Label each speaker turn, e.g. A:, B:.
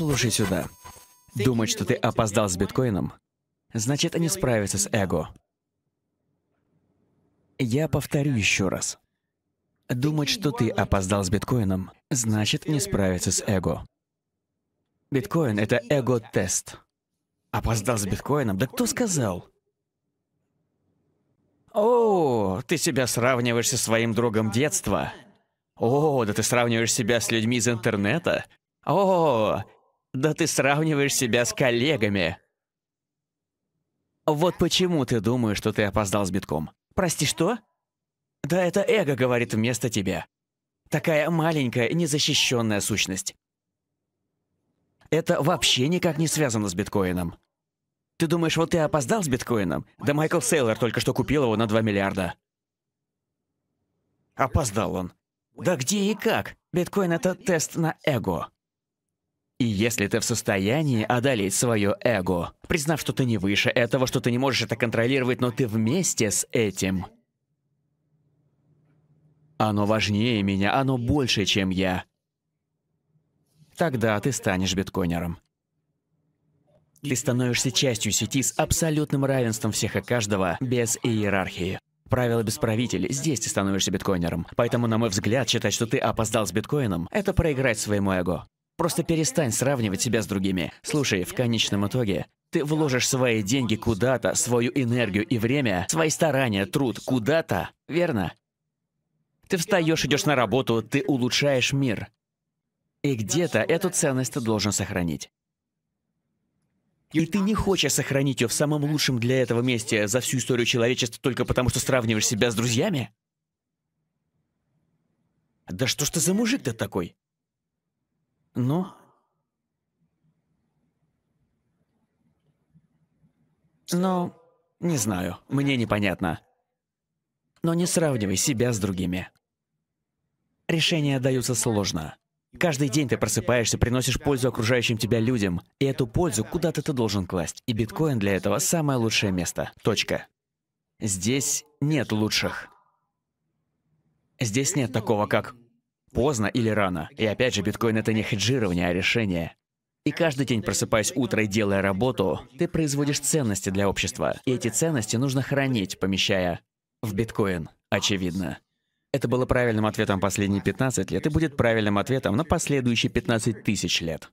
A: Слушай сюда. Думать, что ты опоздал с биткоином, значит не справиться с эго. Я повторю еще раз. Думать, что ты опоздал с биткоином, значит не справиться с эго. Биткоин — это эго-тест. Опоздал с биткоином? Да кто сказал? О, ты себя сравниваешь со своим другом детства. О, да ты сравниваешь себя с людьми из интернета. О, да ты сравниваешь себя с коллегами. Вот почему ты думаешь, что ты опоздал с битком. Прости, что? Да это эго говорит вместо тебя. Такая маленькая, незащищенная сущность. Это вообще никак не связано с биткоином. Ты думаешь, вот ты опоздал с биткоином? Да Майкл Сейлор только что купил его на 2 миллиарда. Опоздал он. Да где и как? Биткоин — это тест на эго. И если ты в состоянии одолеть свое эго, признав, что ты не выше этого, что ты не можешь это контролировать, но ты вместе с этим. Оно важнее меня, оно больше, чем я. Тогда ты станешь биткоинером. Ты становишься частью сети с абсолютным равенством всех и каждого, без иерархии. Правило без правителей. Здесь ты становишься биткоинером. Поэтому, на мой взгляд, считать, что ты опоздал с биткоином, это проиграть своему эго. Просто перестань сравнивать себя с другими. Слушай, в конечном итоге ты вложишь свои деньги куда-то, свою энергию и время, свои старания, труд куда-то, верно? Ты встаешь, идешь на работу, ты улучшаешь мир. И где-то эту ценность ты должен сохранить. И ты не хочешь сохранить ее в самом лучшем для этого месте за всю историю человечества только потому, что сравниваешь себя с друзьями? Да что ж ты за мужик-то такой? Но Но не знаю, мне непонятно. Но не сравнивай себя с другими. Решения даются сложно. Каждый день ты просыпаешься, приносишь пользу окружающим тебя людям, и эту пользу куда-то ты должен класть, и биткоин для этого самое лучшее место. Точка. Здесь нет лучших. Здесь нет такого, как Поздно или рано. И опять же, биткоин — это не хеджирование, а решение. И каждый день, просыпаясь утро и делая работу, ты производишь ценности для общества. И эти ценности нужно хранить, помещая в биткоин, очевидно. Это было правильным ответом последние 15 лет и будет правильным ответом на последующие 15 тысяч лет.